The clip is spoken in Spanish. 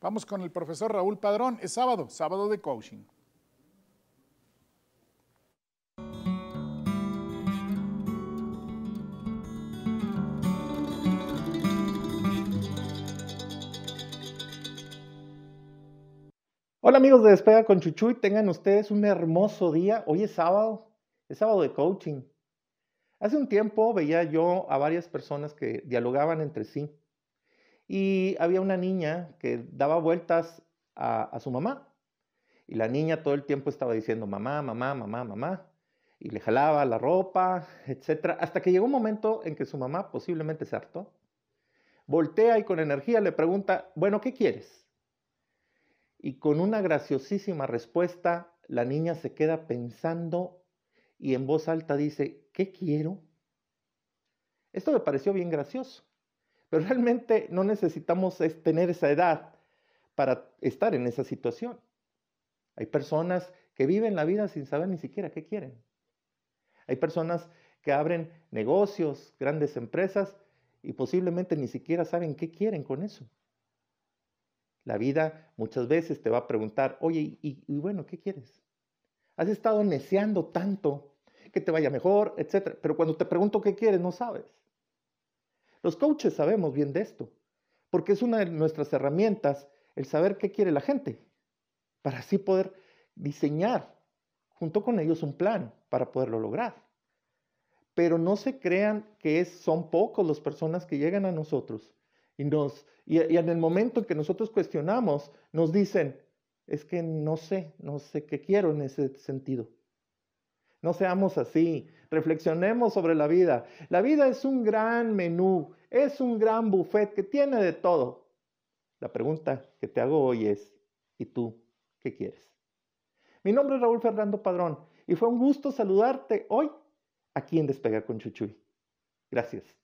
Vamos con el profesor Raúl Padrón. Es sábado, sábado de coaching. Hola amigos de Despega con Chuchuy, tengan ustedes un hermoso día. Hoy es sábado, es sábado de coaching. Hace un tiempo veía yo a varias personas que dialogaban entre sí y había una niña que daba vueltas a, su mamá. Y la niña todo el tiempo estaba diciendo mamá, mamá, mamá, mamá. Y le jalaba la ropa, etcétera, Hasta que llegó un momento en que su mamá posiblemente se hartó. Voltea y con energía le pregunta, bueno, ¿qué quieres? Y con una graciosísima respuesta, la niña se queda pensando y en voz alta dice, ¿qué quiero? Esto me pareció bien gracioso. Pero realmente no necesitamos tener esa edad para estar en esa situación. Hay personas que viven la vida sin saber ni siquiera qué quieren. Hay personas que abren negocios, grandes empresas y posiblemente ni siquiera saben qué quieren con eso. La vida muchas veces te va a preguntar, oye, y, bueno, ¿qué quieres? Has estado neceando tanto que te vaya mejor, etc. Pero cuando te pregunto qué quieres, no sabes. Los coaches sabemos bien de esto, porque es una de nuestras herramientas el saber qué quiere la gente, para así poder diseñar junto con ellos un plan para poderlo lograr. Pero no se crean que son pocos las personas que llegan a nosotros y en el momento en que nosotros cuestionamos, nos dicen, es que no sé, no sé qué quiero en ese sentido. No seamos así. Reflexionemos sobre la vida. La vida es un gran menú, es un gran buffet que tiene de todo. La pregunta que te hago hoy es, ¿y tú qué quieres? Mi nombre es Raúl Fernando Padrón y fue un gusto saludarte hoy aquí en Despegar con Chuchuy. Gracias.